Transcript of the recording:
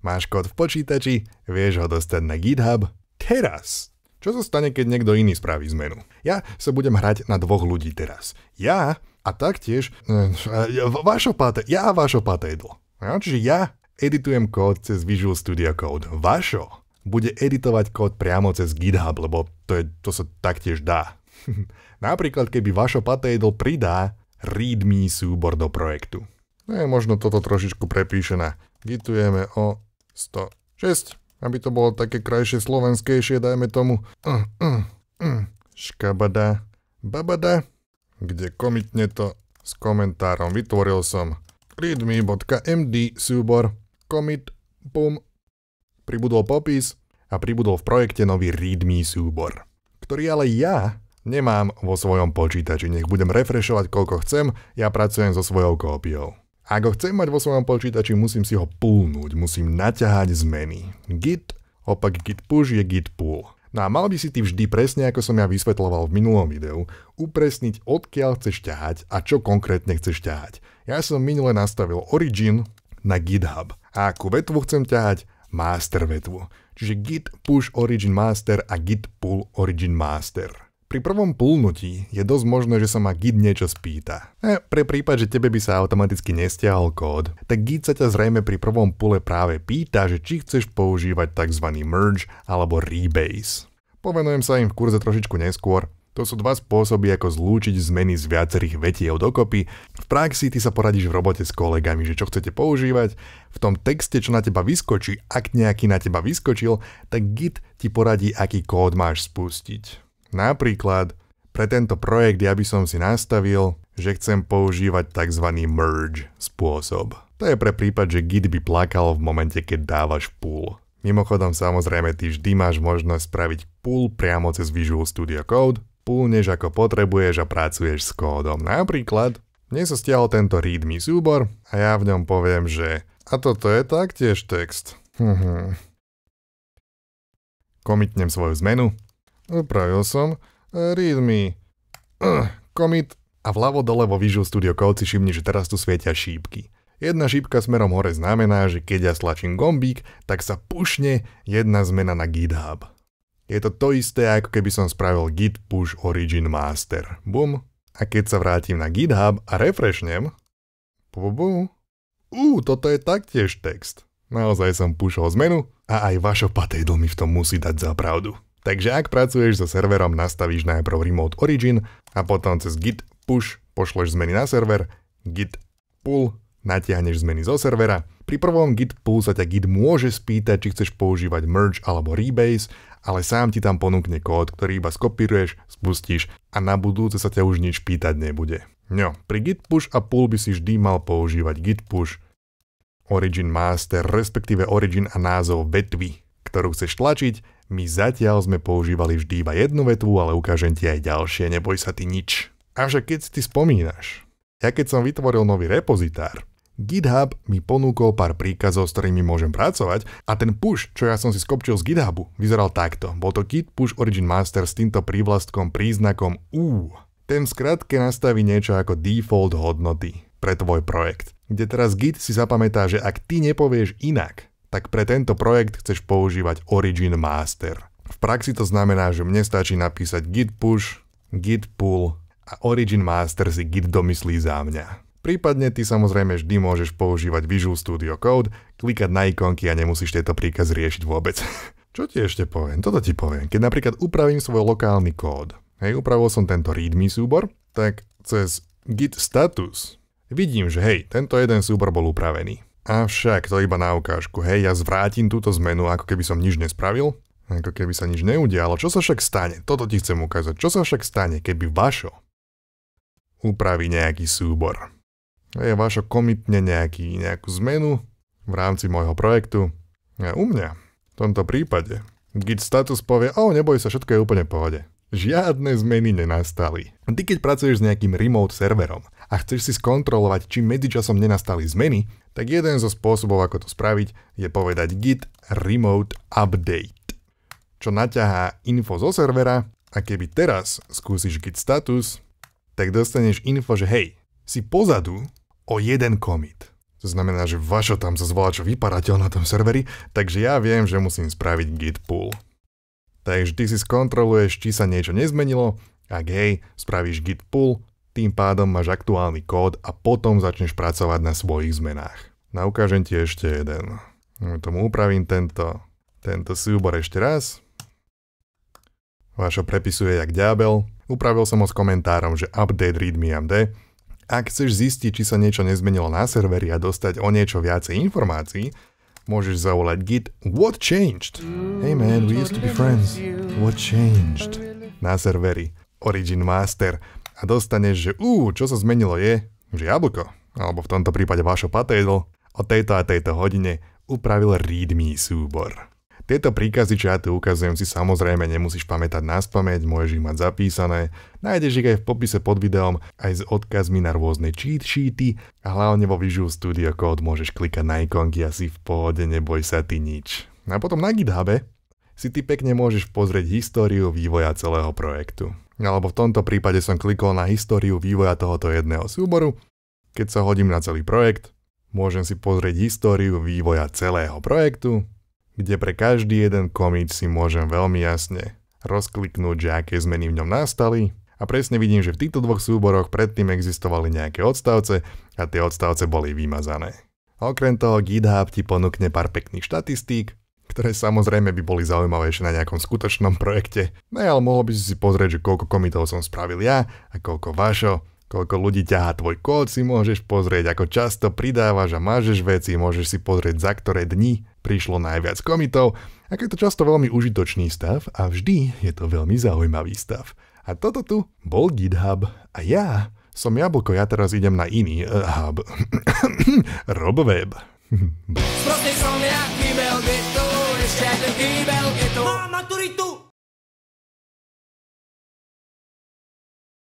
Máš kód v počítači, vieš ho dostať na GitHub. Teraz! Čo sa stane, keď niekto iný spraví zmenu? Ja sa budem hrať na dvoch ľudí teraz. Ja a taktiež eh, vašo pate, ja a vašo patejdlo. Ja, čiže ja editujem kód cez Visual Studio Code. Vašo bude editovať kód priamo cez GitHub, lebo to, je, to sa taktiež dá. Napríklad, keby vašo patejdl pridá readme súbor do projektu. No je možno toto trošičku prepíše na gitujeme o 106. Aby to bolo také krajšie slovenskejšie, dajme tomu. Uh, uh, uh. Škabada. Babada. Kde komitne to s komentárom vytvoril som readme.md súbor commit pum. Pribudol popis a pribudol v projekte nový readme súbor, ktorý ale ja nemám vo svojom počítači. Nech budem refreshovať koľko chcem, ja pracujem so svojou kópiou. Ak ho chcem mať vo svojom počítači, musím si ho púlnuť, musím naťahať zmeny. Git, opak git push je git pull. No a mal by si ty vždy presne, ako som ja vysvetloval v minulom videu, upresniť odkiaľ chceš ťahať a čo konkrétne chceš ťahať. Ja som minule nastavil origin na GitHub a akú vetvu chcem ťahať, master vetvu. Čiže git push origin master a git pull origin master. Pri prvom plnutí je dosť možné, že sa ma git niečo spýta. E, pre prípad, že tebe by sa automaticky nestiahol kód, tak git sa ťa zrejme pri prvom pule práve pýta, že či chceš používať tzv. merge alebo rebase. Povenujem sa im v kurze trošičku neskôr, to sú dva spôsoby, ako zlúčiť zmeny z viacerých vetiev dokopy. V praxi ty sa poradíš v robote s kolegami, že čo chcete používať. V tom texte, čo na teba vyskočí, ak nejaký na teba vyskočil, tak Git ti poradí, aký kód máš spustiť. Napríklad, pre tento projekt ja by som si nastavil, že chcem používať tzv. merge spôsob. To je pre prípad, že Git by plakal v momente, keď dávaš pull. Mimochodom samozrejme ty vždy máš možnosť spraviť pull priamo cez Visual Studio Code, poolneš ako potrebuješ a pracuješ s kódom. Napríklad, mne sa stiahol tento readme súbor a ja v ňom poviem, že a toto je taktiež text. Hm, hm. Komitnem svoju zmenu Upravil som. E, Readme. Commit. A vľavo dole vo Visual Studio Code si všimni, že teraz tu svietia šípky. Jedna šípka smerom hore znamená, že keď ja stlačím gombík, tak sa pušne jedna zmena na GitHub. Je to to isté, ako keby som spravil git push origin master. Bum. A keď sa vrátim na GitHub a refreshnem... Bu, Ú, toto je taktiež text. Naozaj som pušol zmenu a aj vašo patejdl mi v tom musí dať za pravdu. Takže ak pracuješ so serverom, nastavíš najprv Remote Origin a potom cez git push pošleš zmeny na server, git pull natiahneš zmeny zo servera. Pri prvom git pull sa ťa git môže spýtať, či chceš používať merge alebo rebase, ale sám ti tam ponúkne kód, ktorý iba skopíruješ, spustíš a na budúce sa ťa už nič pýtať nebude. No, pri git push a pull by si vždy mal používať git push, origin master, respektíve origin a názov vetvy ktorú chceš tlačiť, my zatiaľ sme používali vždy iba jednu vetvu, ale ukážem ti aj ďalšie, neboj sa ty nič. Avšak keď si ty spomínaš, ja keď som vytvoril nový repozitár, GitHub mi ponúkol pár príkazov, s ktorými môžem pracovať a ten push, čo ja som si skopčil z GitHubu, vyzeral takto. Bol to git push origin master s týmto prívlastkom príznakom U. Ten v skratke nastaví niečo ako default hodnoty pre tvoj projekt, kde teraz git si zapamätá, že ak ty nepovieš inak, tak pre tento projekt chceš používať Origin Master. V praxi to znamená, že mne stačí napísať git push, git pull a Origin Master si git domyslí za mňa. Prípadne ty samozrejme vždy môžeš používať Visual Studio Code, klikať na ikonky a nemusíš tieto príkaz riešiť vôbec. Čo ti ešte poviem? Toto ti poviem. Keď napríklad upravím svoj lokálny kód, hej, upravil som tento readme súbor, tak cez git status vidím, že hej, tento jeden súbor bol upravený. Avšak to iba na ukážku, hej, ja zvrátim túto zmenu, ako keby som nič nespravil, ako keby sa nič neudialo. Čo sa však stane? Toto ti chcem ukázať. Čo sa však stane, keby vašo upraví nejaký súbor? Hej, vašo komitne nejaký, nejakú zmenu v rámci môjho projektu. A u mňa, v tomto prípade, git status povie, o, neboj sa, všetko je úplne v pohode. Žiadne zmeny nenastali. Ty keď pracuješ s nejakým remote serverom a chceš si skontrolovať, či medzičasom nenastali zmeny, tak jeden zo spôsobov, ako to spraviť, je povedať git remote update, čo naťahá info zo servera a keby teraz skúsiš git status, tak dostaneš info, že hej, si pozadu o jeden commit. To znamená, že vaša tam sa zvolá, čo vyparateľ na tom serveri, takže ja viem, že musím spraviť git pull. Takže ty si skontroluješ, či sa niečo nezmenilo, ak hej, spravíš git pull, tým pádom máš aktuálny kód a potom začneš pracovať na svojich zmenách. Na ukážem ti ešte jeden. Tomu upravím tento, tento súbor ešte raz. Vašo prepisuje jak ďábel. Upravil som ho s komentárom, že update readme.md. Ak chceš zistiť, či sa niečo nezmenilo na serveri a dostať o niečo viacej informácií, Môžeš zavolať git What changed? Hey man, we used to be friends. What changed? Na serveri Origin Master a dostaneš, že ú, čo sa zmenilo je, že jablko, alebo v tomto prípade vašo patédl, o tejto a tejto hodine upravil readme súbor. Tieto príkazy, čo ja tu ukazujem, si samozrejme nemusíš pamätať na spameť, môžeš ich mať zapísané, nájdeš ich aj v popise pod videom, aj s odkazmi na rôzne cheat sheety a hlavne vo Visual Studio Code môžeš klikať na ikonky a si v pohode, neboj sa ty nič. A potom na GitHub si ty pekne môžeš pozrieť históriu vývoja celého projektu. Alebo v tomto prípade som klikol na históriu vývoja tohoto jedného súboru. Keď sa hodím na celý projekt, môžem si pozrieť históriu vývoja celého projektu, kde pre každý jeden komič si môžem veľmi jasne rozkliknúť, že aké zmeny v ňom nastali a presne vidím, že v týchto dvoch súboroch predtým existovali nejaké odstavce a tie odstavce boli vymazané. Okrem toho GitHub ti ponúkne pár pekných štatistík, ktoré samozrejme by boli zaujímavejšie na nejakom skutočnom projekte. No ale mohol by si si pozrieť, že koľko komitov som spravil ja a koľko vašo, koľko ľudí ťahá tvoj kód si môžeš pozrieť, ako často pridávaš a mážeš veci, môžeš si pozrieť za ktoré dni prišlo najviac komitov, ako je to často veľmi užitočný stav a vždy je to veľmi zaujímavý stav. A toto tu bol GitHub a ja som jablko, ja teraz idem na iný uh, hub. RobWeb. som ja, kýbel, ešte jeden kýbel,